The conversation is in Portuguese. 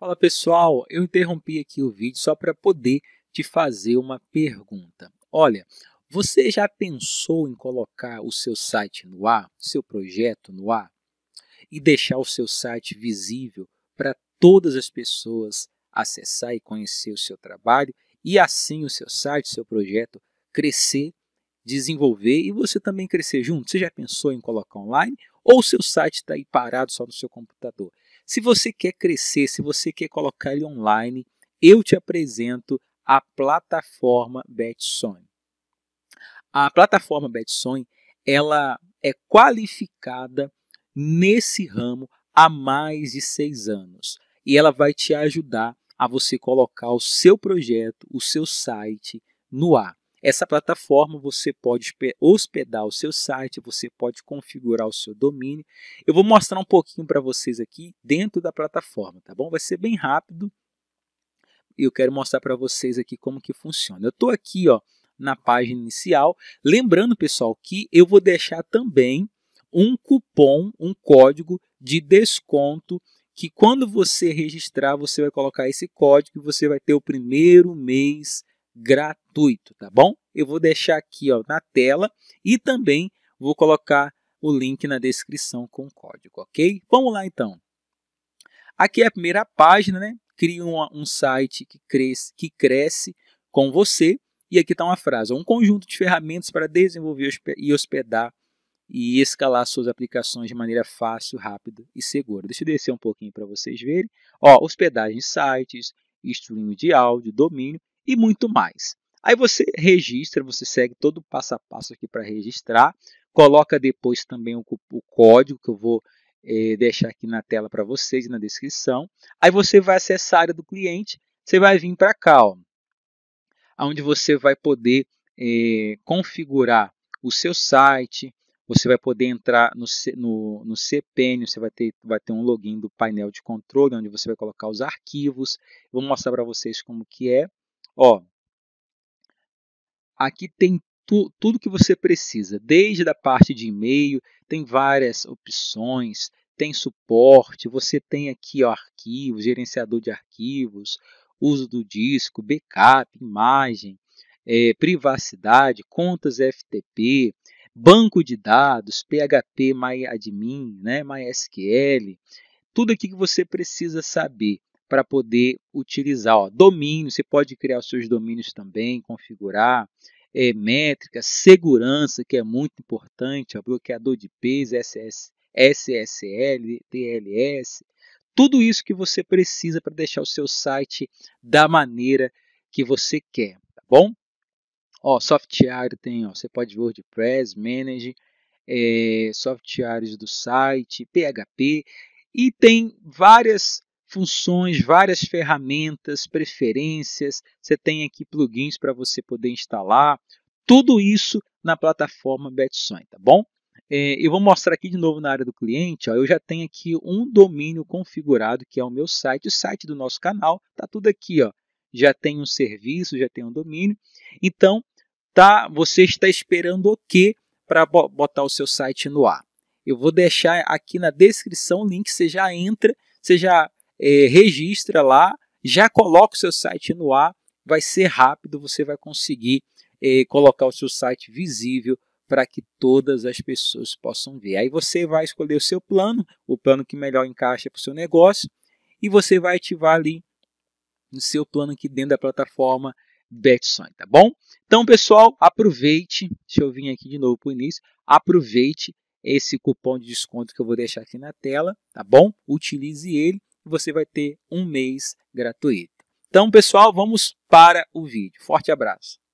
Fala pessoal, eu interrompi aqui o vídeo só para poder te fazer uma pergunta. Olha, você já pensou em colocar o seu site no ar, seu projeto no ar e deixar o seu site visível para todas as pessoas acessar e conhecer o seu trabalho e assim o seu site, seu projeto crescer, desenvolver e você também crescer junto? Você já pensou em colocar online ou o seu site está aí parado só no seu computador? Se você quer crescer, se você quer colocar ele online, eu te apresento a plataforma Betson. A plataforma Betson, ela é qualificada nesse ramo há mais de seis anos e ela vai te ajudar a você colocar o seu projeto, o seu site no ar. Essa plataforma você pode hospedar o seu site, você pode configurar o seu domínio. Eu vou mostrar um pouquinho para vocês aqui dentro da plataforma, tá bom? Vai ser bem rápido. E eu quero mostrar para vocês aqui como que funciona. Eu estou aqui, ó, na página inicial. Lembrando, pessoal, que eu vou deixar também um cupom, um código de desconto que quando você registrar, você vai colocar esse código e você vai ter o primeiro mês gratuito, tá bom? Eu vou deixar aqui ó, na tela e também vou colocar o link na descrição com o código, ok? Vamos lá então. Aqui é a primeira página, né? Cria um, um site que cresce, que cresce com você. E aqui está uma frase: um conjunto de ferramentas para desenvolver e hospedar e escalar suas aplicações de maneira fácil, rápida e segura. Deixa eu descer um pouquinho para vocês verem. Ó, hospedagem de sites, streaming de áudio, domínio e muito mais. Aí você registra, você segue todo o passo a passo aqui para registrar, coloca depois também o, o código que eu vou é, deixar aqui na tela para vocês, na descrição. Aí você vai acessar a área do cliente, você vai vir para cá, ó, onde você vai poder é, configurar o seu site, você vai poder entrar no, no, no CPN, você vai ter, vai ter um login do painel de controle, onde você vai colocar os arquivos. Vou mostrar para vocês como que é. Ó, aqui tem tu, tudo que você precisa, desde a parte de e-mail, tem várias opções, tem suporte, você tem aqui o arquivos, gerenciador de arquivos, uso do disco, backup, imagem, é, privacidade, contas FTP, banco de dados, PHP, MyAdmin, né, MySQL, tudo aqui que você precisa saber para poder utilizar. Ó, domínio, você pode criar os seus domínios também, configurar. É, métrica, segurança, que é muito importante, ó, bloqueador de peso, SS, SSL, TLS, tudo isso que você precisa para deixar o seu site da maneira que você quer, tá bom? Ó, software tem, ó, você pode ver WordPress, Manage, é, softwares do site, PHP e tem várias funções, várias ferramentas, preferências, você tem aqui plugins para você poder instalar, tudo isso na plataforma Betsson, tá bom? É, eu vou mostrar aqui de novo na área do cliente, ó, eu já tenho aqui um domínio configurado que é o meu site, o site do nosso canal, tá tudo aqui, ó, já tem um serviço, já tem um domínio, então tá, você está esperando o que para botar o seu site no ar? Eu vou deixar aqui na descrição o link, você já entra, você já é, registra lá, já coloca o seu site no ar, vai ser rápido, você vai conseguir é, colocar o seu site visível para que todas as pessoas possam ver. Aí você vai escolher o seu plano, o plano que melhor encaixa para o seu negócio, e você vai ativar ali no seu plano aqui dentro da plataforma Betson, tá bom? Então, pessoal, aproveite, deixa eu vir aqui de novo para o início, aproveite esse cupom de desconto que eu vou deixar aqui na tela, tá bom? Utilize ele você vai ter um mês gratuito. Então, pessoal, vamos para o vídeo. Forte abraço!